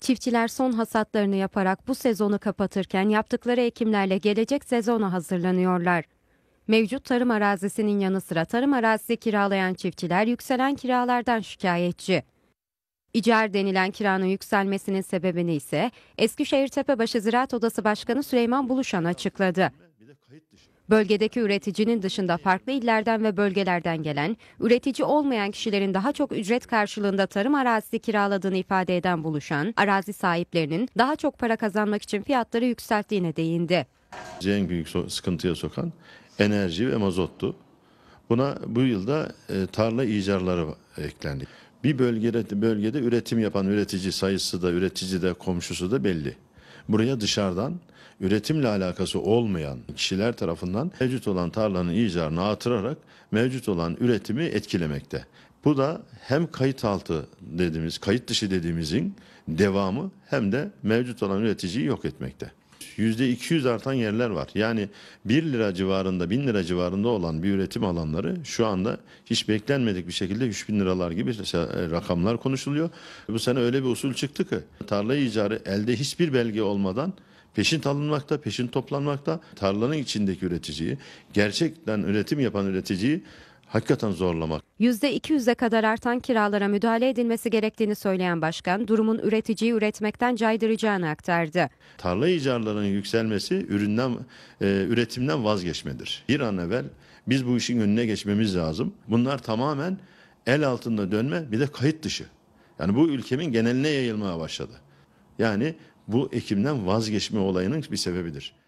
Çiftçiler son hasatlarını yaparak bu sezonu kapatırken yaptıkları ekimlerle gelecek sezona hazırlanıyorlar. Mevcut tarım arazisinin yanı sıra tarım arazisi kiralayan çiftçiler yükselen kiralardan şikayetçi. İcar denilen kiranın yükselmesinin sebebini ise Eskişehir Tepebaşı Ziraat Odası Başkanı Süleyman Buluşan açıkladı. Bölgedeki üreticinin dışında farklı illerden ve bölgelerden gelen, üretici olmayan kişilerin daha çok ücret karşılığında tarım arazisi kiraladığını ifade eden buluşan, arazi sahiplerinin daha çok para kazanmak için fiyatları yükselttiğine değindi. En büyük sıkıntıya sokan enerji ve mazottu. Buna bu yılda e, tarla icarları eklendi. Bir bölgede, bölgede üretim yapan üretici sayısı da üretici de komşusu da belli. Buraya dışarıdan üretimle alakası olmayan kişiler tarafından mevcut olan tarlanın icarını artırarak mevcut olan üretimi etkilemekte. Bu da hem kayıt altı dediğimiz, kayıt dışı dediğimizin devamı hem de mevcut olan üreticiyi yok etmekte. %200 artan yerler var. Yani 1 lira civarında, 1000 lira civarında olan bir üretim alanları şu anda hiç beklenmedik bir şekilde 3000 liralar gibi rakamlar konuşuluyor. Bu sene öyle bir usul çıktı ki tarla icarı elde hiçbir belge olmadan peşin alınmakta, peşin toplanmakta. Tarlanın içindeki üreticiyi, gerçekten üretim yapan üreticiyi hakikaten zorlamak. %200'e kadar artan kiralara müdahale edilmesi gerektiğini söyleyen başkan durumun üreticiyi üretmekten caydıracağını aktardı. Tarla icarlarının yükselmesi üründen e, üretimden vazgeçmedir. Bir an evvel biz bu işin önüne geçmemiz lazım. Bunlar tamamen el altında dönme bir de kayıt dışı. Yani bu ülkemin geneline yayılmaya başladı. Yani bu ekimden vazgeçme olayının bir sebebidir.